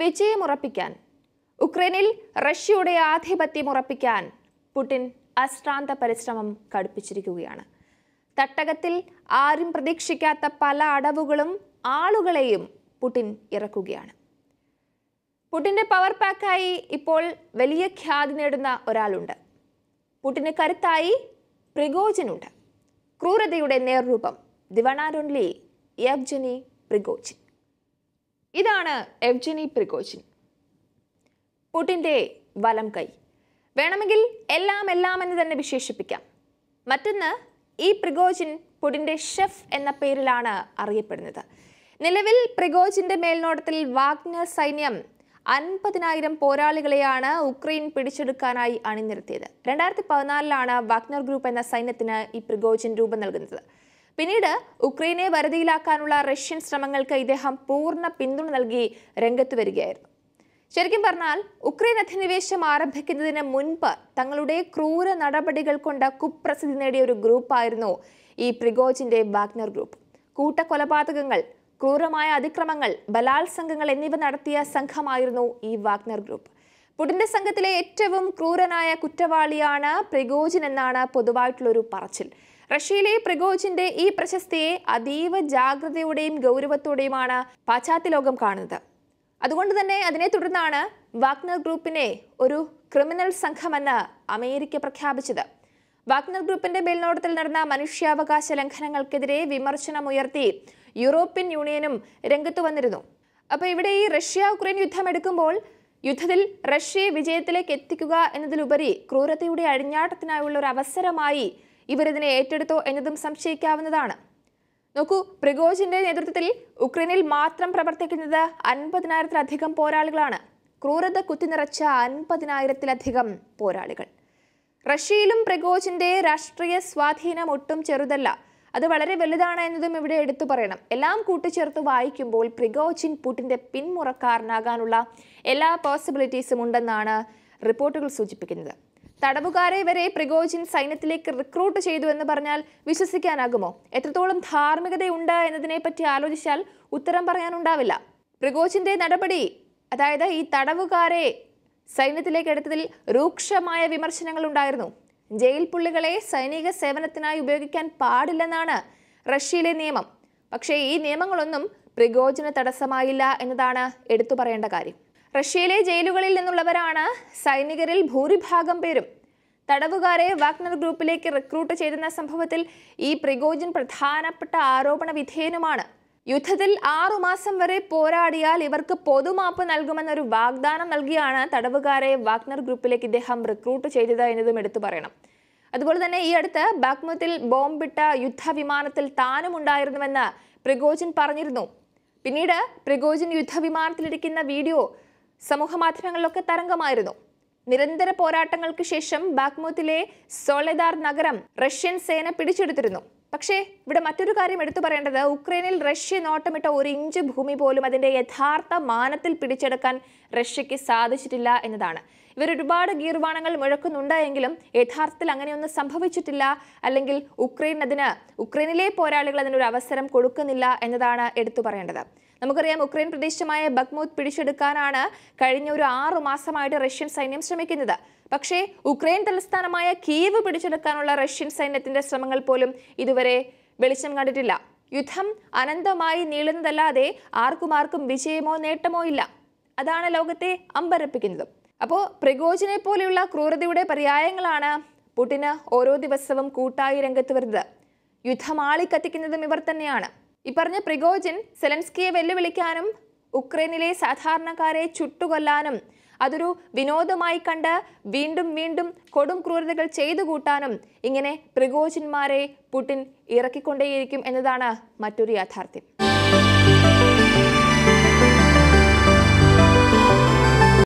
വിജയമുറപ്പിക്കാൻ ഉക്രൈനിൽ റഷ്യയുടെ ആധിപത്യം ഉറപ്പിക്കാൻ പുടിൻ അശ്രാന്ത പരിശ്രമം കടുപ്പിച്ചിരിക്കുകയാണ് തട്ടകത്തിൽ ആരും പ്രതീക്ഷിക്കാത്ത പല അടവുകളും ആളുകളെയും പുടിൻ ഇറക്കുകയാണ് പുടിൻ്റെ പവർ പാക്കായി ഇപ്പോൾ വലിയ ഖ്യാതി നേടുന്ന ഒരാളുണ്ട് പുടിന് കരുത്തായി പ്രിഗോജിനുണ്ട് ക്രൂരതയുടെ നേർരൂപം ദിവണാരുൺലി യഗ്ജനി പ്രിഗോജിൻ ഇതാണ് എവ്ജനി പ്രിഗോജിൻ പുടിൻ്റെ വലം കൈ വേണമെങ്കിൽ എല്ലാം എല്ലാം എന്ന് തന്നെ വിശേഷിപ്പിക്കാം മറ്റൊന്ന് ഈ പ്രിഗോജിൻ പുടിൻ്റെ ഷെഫ് എന്ന പേരിലാണ് അറിയപ്പെടുന്നത് നിലവിൽ പ്രിഗോജിൻ്റെ മേൽനോട്ടത്തിൽ വാഗ്നർ സൈന്യം അൻപതിനായിരം പോരാളികളെയാണ് ഉക്രൈൻ പിടിച്ചെടുക്കാനായി അണിനിരത്തിയത് രണ്ടായിരത്തി പതിനാലിലാണ് വാഗ്നർ ഗ്രൂപ്പ് എന്ന സൈന്യത്തിന് ഈ പ്രിഗോജിൻ രൂപം നൽകുന്നത് പിന്നീട് ഉക്രൈനെ വരതിയിലാക്കാനുള്ള റഷ്യൻ ശ്രമങ്ങൾക്ക് ഇദ്ദേഹം പൂർണ്ണ പിന്തുണ നൽകി രംഗത്ത് വരികയായിരുന്നു ശരിക്കും പറഞ്ഞാൽ ഉക്രൈൻ അധിനിവേശം ആരംഭിക്കുന്നതിന് മുൻപ് തങ്ങളുടെ ക്രൂര നടപടികൾ കൊണ്ട് കുപ്രസിദ്ധി നേടിയ ഒരു ഗ്രൂപ്പായിരുന്നു ഈ പ്രിഗോജിന്റെ വാഗ്നർ ഗ്രൂപ്പ് കൂട്ടക്കൊലപാതകങ്ങൾ ക്രൂരമായ അതിക്രമങ്ങൾ ബലാത്സംഗങ്ങൾ എന്നിവ നടത്തിയ സംഘമായിരുന്നു ഈ വാഗ്നർ ഗ്രൂപ്പ് പുടിന്റെ സംഘത്തിലെ ഏറ്റവും ക്രൂരനായ കുറ്റവാളിയാണ് പ്രിഗോജിൻ എന്നാണ് പൊതുവായിട്ടുള്ളൊരു പറച്ചിൽ റഷ്യയിലെ പ്രഗോജിന്റെ ഈ പ്രശസ്തിയെ അതീവ ജാഗ്രതയോടെയും ഗൗരവത്തോടെയുമാണ് പാശ്ചാത്യ ലോകം കാണുന്നത് അതുകൊണ്ട് തന്നെ അതിനെ തുടർന്നാണ് വാഗ്നർ ഗ്രൂപ്പിനെ ഒരു ക്രിമിനൽ സംഘമെന്ന് അമേരിക്ക പ്രഖ്യാപിച്ചത് വാഗ്നർ ഗ്രൂപ്പിന്റെ മേൽനോട്ടത്തിൽ നടന്ന മനുഷ്യാവകാശ ലംഘനങ്ങൾക്കെതിരെ വിമർശനമുയർത്തി യൂറോപ്യൻ യൂണിയനും രംഗത്ത് വന്നിരുന്നു അപ്പോൾ ഇവിടെ ഈ റഷ്യ ഉക്രൈൻ യുദ്ധം എടുക്കുമ്പോൾ യുദ്ധത്തിൽ റഷ്യയെ വിജയത്തിലേക്ക് എത്തിക്കുക എന്നതിലുപരി ക്രൂരതയുടെ അഴിഞ്ഞാട്ടത്തിനായുള്ള ഒരു അവസരമായി ഇവരിതിനെ ഏറ്റെടുത്തോ എന്നതും സംശയിക്കാവുന്നതാണ് നോക്കൂ പ്രിഗോജിന്റെ നേതൃത്വത്തിൽ ഉക്രൈനിൽ മാത്രം പ്രവർത്തിക്കുന്നത് അൻപതിനായിരത്തിലധികം പോരാളികളാണ് ക്രൂരത കുത്തിനിറച്ച അൻപതിനായിരത്തിലധികം പോരാളികൾ റഷ്യയിലും പ്രഗോജിന്റെ രാഷ്ട്രീയ സ്വാധീനം ഒട്ടും ചെറുതല്ല അത് വളരെ വലുതാണ് എന്നതും ഇവിടെ എടുത്തു പറയണം എല്ലാം കൂട്ടിച്ചേർത്ത് വായിക്കുമ്പോൾ പ്രിഗോജിൻ പുട്ടിന്റെ പിന്മുറക്കാരനാകാനുള്ള എല്ലാ പോസിബിലിറ്റീസും ഉണ്ടെന്നാണ് റിപ്പോർട്ടുകൾ സൂചിപ്പിക്കുന്നത് തടവുകാരെ വരെ പ്രിഗോജിൻ സൈന്യത്തിലേക്ക് റിക്രൂട്ട് ചെയ്തു എന്ന് പറഞ്ഞാൽ വിശ്വസിക്കാനാകുമോ എത്രത്തോളം ധാർമ്മികതയുണ്ട് എന്നതിനെപ്പറ്റി ആലോചിച്ചാൽ ഉത്തരം പറയാനുണ്ടാവില്ല പ്രിഗോജിന്റെ നടപടി അതായത് ഈ തടവുകാരെ സൈന്യത്തിലേക്ക് എടുത്തതിൽ രൂക്ഷമായ വിമർശനങ്ങൾ ഉണ്ടായിരുന്നു ജയിൽ പുള്ളികളെ സൈനിക സേവനത്തിനായി ഉപയോഗിക്കാൻ പാടില്ലെന്നാണ് റഷ്യയിലെ നിയമം പക്ഷേ ഈ നിയമങ്ങളൊന്നും പ്രിഗോജിന് തടസ്സമായില്ല എന്നതാണ് എടുത്തു പറയേണ്ട കാര്യം റഷ്യയിലെ ജയിലുകളിൽ നിന്നുള്ളവരാണ് സൈനികരിൽ ഭൂരിഭാഗം പേരും തടവുകാരെ വാഗ്നർ ഗ്രൂപ്പിലേക്ക് റിക്രൂട്ട് ചെയ്തെന്ന സംഭവത്തിൽ ഈ പ്രിഗോജിൻ പ്രധാനപ്പെട്ട ആരോപണ വിധേയനുമാണ് യുദ്ധത്തിൽ ആറുമാസം വരെ പോരാടിയാൽ ഇവർക്ക് പൊതുമാപ്പ് നൽകുമെന്നൊരു വാഗ്ദാനം നൽകിയാണ് തടവുകാരെ വാഗ്നർ ഗ്രൂപ്പിലേക്ക് ഇദ്ദേഹം റിക്രൂട്ട് ചെയ്തത് എന്നതും എടുത്തു പറയണം അതുപോലെ തന്നെ ഈ അടുത്ത് ബാഗ്മത്തിൽ ബോംബിട്ട യുദ്ധവിമാനത്തിൽ താനും ഉണ്ടായിരുന്നുവെന്ന് പ്രിഗോജിൻ പറഞ്ഞിരുന്നു പിന്നീട് പ്രിഗോജിൻ യുദ്ധവിമാനത്തിലിരിക്കുന്ന വീഡിയോ മാധ്യമങ്ങളിലൊക്കെ തരംഗമായിരുന്നു നിരന്തര പോരാട്ടങ്ങൾക്ക് ശേഷം ബാക്മൂത്തിലെ സോളദാർ നഗരം റഷ്യൻ സേന പിടിച്ചെടുത്തിരുന്നു പക്ഷേ ഇവിടെ മറ്റൊരു കാര്യം എടുത്തു പറയേണ്ടത് ഉക്രൈനിൽ റഷ്യ നോട്ടമിട്ട ഒരു ഇഞ്ച് ഭൂമി പോലും അതിന്റെ യഥാർത്ഥ മാനത്തിൽ പിടിച്ചെടുക്കാൻ റഷ്യക്ക് സാധിച്ചിട്ടില്ല എന്നതാണ് ഇവർ ഒരുപാട് ഗീർവാണങ്ങൾ മുഴക്കുന്നുണ്ട് എങ്കിലും യഥാർത്ഥത്തിൽ അങ്ങനെയൊന്നും സംഭവിച്ചിട്ടില്ല അല്ലെങ്കിൽ ഉക്രൈൻ അതിന് ഉക്രൈനിലെ പോരാളികൾ അതിനൊരു അവസരം കൊടുക്കുന്നില്ല എന്നതാണ് എടുത്തു പറയേണ്ടത് നമുക്കറിയാം ഉക്രൈൻ പ്രദേശമായ ബക്മൂത്ത് പിടിച്ചെടുക്കാനാണ് കഴിഞ്ഞ ഒരു ആറു മാസമായിട്ട് റഷ്യൻ സൈന്യം ശ്രമിക്കുന്നത് പക്ഷേ ഉക്രൈൻ തലസ്ഥാനമായ കീവ് പിടിച്ചെടുക്കാനുള്ള റഷ്യൻ സൈന്യത്തിന്റെ ശ്രമങ്ങൾ പോലും ഇതുവരെ വെളിച്ചം കണ്ടിട്ടില്ല യുദ്ധം അനന്തമായി നീളുന്നതല്ലാതെ ആർക്കും ആർക്കും വിജയമോ നേട്ടമോ ഇല്ല അതാണ് ലോകത്തെ അമ്പരപ്പിക്കുന്നതും അപ്പോൾ പ്രഗോജിനെ പോലെയുള്ള ക്രൂരതയുടെ പര്യായങ്ങളാണ് പുടിന് ഓരോ ദിവസവും കൂട്ടായി രംഗത്ത് വരുന്നത് യുദ്ധം ആളിക്കത്തിക്കുന്നതും ഇവർ തന്നെയാണ് ഇപ്പറഞ്ഞ പ്രിഗോജിൻ സെലൻസ്കിയെ വെല്ലുവിളിക്കാനും ഉക്രൈനിലെ സാധാരണക്കാരെ ചുട്ടുകൊല്ലാനും അതൊരു വിനോദമായി കണ്ട് വീണ്ടും വീണ്ടും കൊടും ക്രൂരതകൾ ചെയ്തു കൂട്ടാനും ഇങ്ങനെ പ്രിഗോജിന്മാരെ പുടിൻ ഇറക്കിക്കൊണ്ടേയിരിക്കും എന്നതാണ് മറ്റൊരു യാഥാർത്ഥ്യം